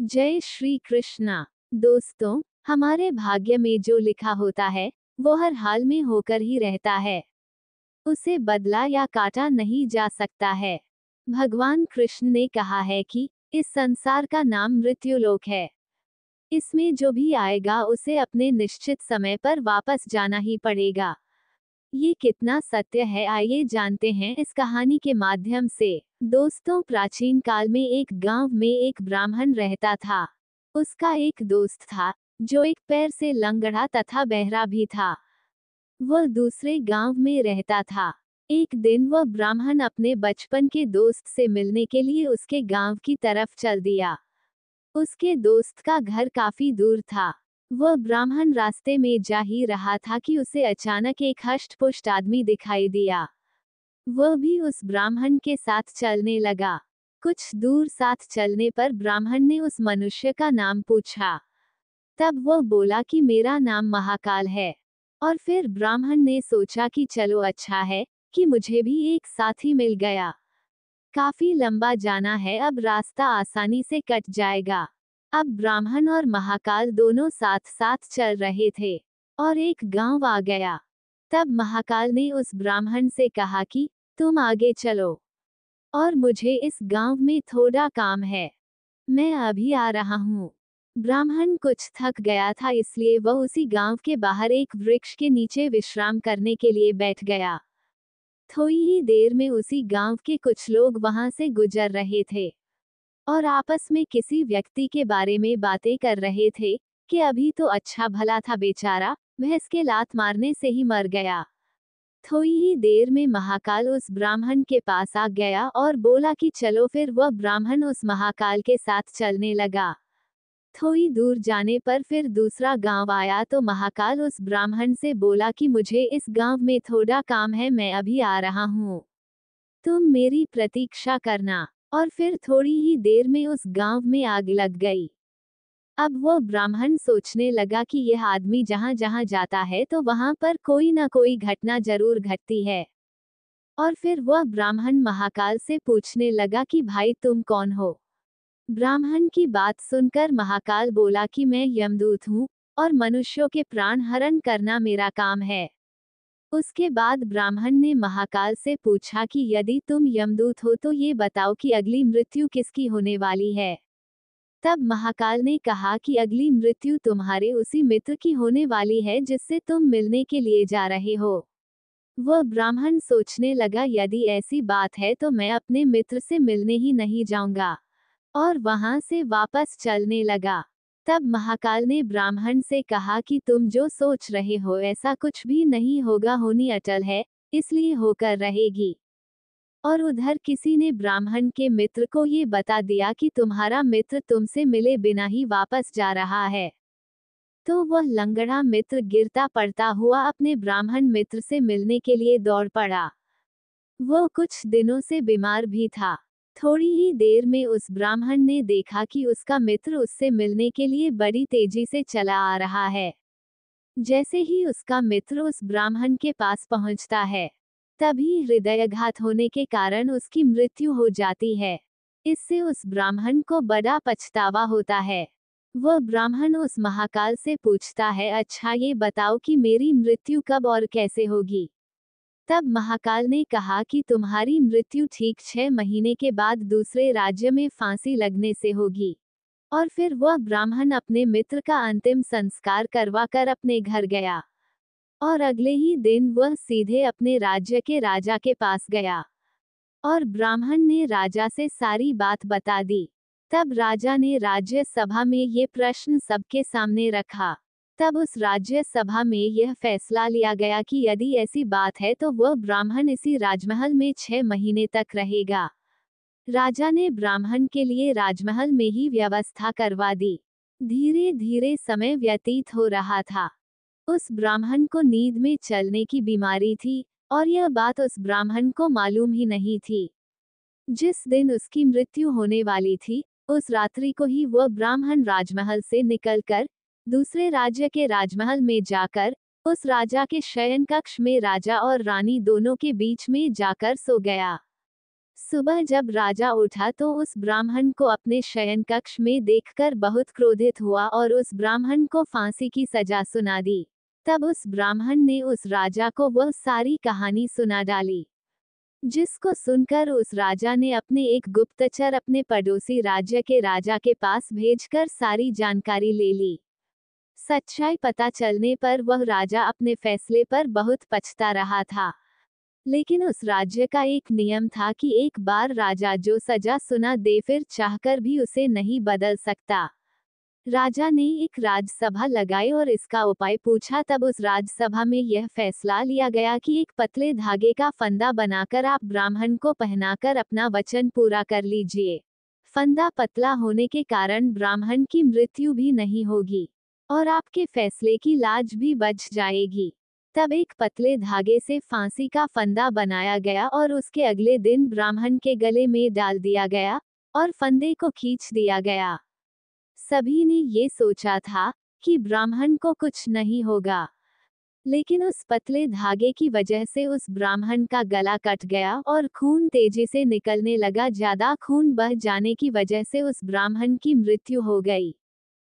जय श्री कृष्णा दोस्तों हमारे भाग्य में जो लिखा होता है वो हर हाल में होकर ही रहता है उसे बदला या काटा नहीं जा सकता है भगवान कृष्ण ने कहा है कि इस संसार का नाम मृत्युलोक है इसमें जो भी आएगा उसे अपने निश्चित समय पर वापस जाना ही पड़ेगा ये कितना सत्य है आइए जानते हैं इस कहानी के माध्यम से दोस्तों प्राचीन काल में एक गांव में एक ब्राह्मण रहता था उसका एक दोस्त था जो एक पैर से लंगड़ा तथा बहरा भी था वह दूसरे गांव में रहता था एक दिन वह ब्राह्मण अपने बचपन के दोस्त से मिलने के लिए उसके गांव की तरफ चल दिया उसके दोस्त का घर काफी दूर था वह ब्राह्मण रास्ते में जा ही रहा था कि उसे अचानक एक हष्ट पुष्ट आदमी दिखाई दिया वह भी उस ब्राह्मण के साथ चलने लगा कुछ दूर साथ चलने पर ब्राह्मण ने उस मनुष्य का नाम पूछा तब वह बोला कि मेरा नाम महाकाल है और फिर ब्राह्मण ने सोचा कि चलो अच्छा है कि मुझे भी एक साथी मिल गया काफी लंबा जाना है अब रास्ता आसानी से कट जाएगा अब ब्राह्मण और महाकाल दोनों साथ साथ चल रहे थे और एक गांव आ गया तब महाकाल ने उस ब्राह्मण से कहा कि तुम आगे चलो और मुझे इस गांव में थोड़ा काम है मैं अभी आ रहा हूँ ब्राह्मण कुछ थक गया था इसलिए वह उसी गांव के बाहर एक वृक्ष के नीचे विश्राम करने के लिए बैठ गया थोड़ी ही देर में उसी गांव के कुछ लोग वहां से गुजर रहे थे और आपस में किसी व्यक्ति के बारे में बातें कर रहे थे कि अभी तो अच्छा भला था बेचारा वह इसके लात मारने से ही मर गया थोड़ी ही देर में महाकाल उस ब्राह्मण के पास आ गया और बोला कि चलो फिर वह ब्राह्मण उस महाकाल के साथ चलने लगा थोड़ी दूर जाने पर फिर दूसरा गांव आया तो महाकाल उस ब्राह्मण से बोला कि मुझे इस गांव में थोड़ा काम है मैं अभी आ रहा हूँ तुम मेरी प्रतीक्षा करना और फिर थोड़ी ही देर में उस गांव में आग लग गई अब वो ब्राह्मण सोचने लगा कि यह आदमी जहां जहां जाता है तो वहां पर कोई ना कोई घटना जरूर घटती है और फिर वह ब्राह्मण महाकाल से पूछने लगा कि भाई तुम कौन हो ब्राह्मण की बात सुनकर महाकाल बोला कि मैं यमदूत हूँ और मनुष्यों के प्राण हरण करना मेरा काम है उसके बाद ब्राह्मण ने महाकाल से पूछा कि यदि तुम यमदूत हो तो ये बताओ कि अगली मृत्यु किसकी होने वाली है तब महाकाल ने कहा कि अगली मृत्यु तुम्हारे उसी मित्र की होने वाली है जिससे तुम मिलने के लिए जा रहे हो वह ब्राह्मण सोचने लगा यदि ऐसी बात है तो मैं अपने मित्र से मिलने ही नहीं जाऊंगा और वहां से वापस चलने लगा तब महाकाल ने ब्राह्मण से कहा कि तुम जो सोच रहे हो ऐसा कुछ भी नहीं होगा होनी अटल है इसलिए होकर रहेगी और उधर किसी ने ब्राह्मण के मित्र को ये बता दिया कि तुम्हारा मित्र तुमसे मिले बिना ही वापस जा रहा है तो वह लंगड़ा मित्र गिरता पड़ता हुआ अपने ब्राह्मण मित्र से मिलने के लिए दौड़ पड़ा वो कुछ दिनों से बीमार भी था थोड़ी ही देर में उस ब्राह्मण ने देखा कि उसका मित्र उससे मिलने के लिए बड़ी तेजी से चला आ रहा है जैसे ही उसका मित्र उस ब्राह्मण के पास पहुंचता है तभी हृदयघात होने के कारण उसकी मृत्यु हो जाती है इससे उस ब्राह्मण को बड़ा पछतावा होता है वह ब्राह्मण उस महाकाल से पूछता है अच्छा ये बताओ कि मेरी मृत्यु कब और कैसे होगी तब महाकाल ने कहा कि तुम्हारी मृत्यु ठीक छह महीने के बाद दूसरे राज्य में फांसी लगने से होगी और फिर वह ब्राह्मण अपने मित्र का अंतिम संस्कार करवा कर अपने घर गया और अगले ही दिन वह सीधे अपने राज्य के राजा के पास गया और ब्राह्मण ने राजा से सारी बात बता दी तब राजा ने राज्य सभा में ये प्रश्न सबके सामने रखा तब उस राज्य सभा में यह फैसला लिया गया कि यदि ऐसी बात है तो वह ब्राह्मण इसी राजमहल में छह महीने तक रहेगा राजा ने ब्राह्मण के लिए राजमहल में ही व्यवस्था करवा दी धीरे धीरे समय व्यतीत हो रहा था उस ब्राह्मण को नींद में चलने की बीमारी थी और यह बात उस ब्राह्मण को मालूम ही नहीं थी जिस दिन उसकी मृत्यु होने वाली थी उस रात्रि को ही वह ब्राह्मण राजमहल से निकलकर दूसरे राज्य के राजमहल में जाकर उस राजा के शयन कक्ष में राजा और रानी दोनों के बीच में जाकर सो गया सुबह जब राजा उठा तो उस ब्राह्मण को अपने शयन कक्ष में देखकर बहुत क्रोधित हुआ और उस ब्राह्मण को फांसी की सजा सुना दी तब उस ब्राह्मण ने उस राजा को वह सारी कहानी सुना डाली जिसको सुनकर उस राजा ने अपने एक गुप्तचर अपने पड़ोसी राज्य के राजा के पास भेजकर सारी जानकारी ले ली सच्चाई पता चलने पर वह राजा अपने फैसले पर बहुत पछता रहा था लेकिन उस राज्य का एक नियम था कि एक बार राजा जो सजा सुना दे फिर चाहकर भी उसे नहीं बदल सकता राजा ने एक राज्यसभा लगाई और इसका उपाय पूछा तब उस राज्यसभा में यह फैसला लिया गया कि एक पतले धागे का फंदा बनाकर आप ब्राह्मण को पहनाकर अपना वचन पूरा कर लीजिए फंदा पतला होने के कारण ब्राह्मण की मृत्यु भी नहीं होगी और आपके फैसले की लाज भी बच जाएगी तब एक पतले धागे से फांसी का फंदा बनाया गया और उसके अगले दिन ब्राह्मण के गले में डाल दिया गया और फंदे को खींच दिया गया सभी ने ये सोचा था कि ब्राह्मण को कुछ नहीं होगा लेकिन उस पतले धागे की वजह से उस ब्राह्मण का गला कट गया और खून तेजी से निकलने लगा ज्यादा खून बह जाने की वजह से उस ब्राह्मण की मृत्यु हो गई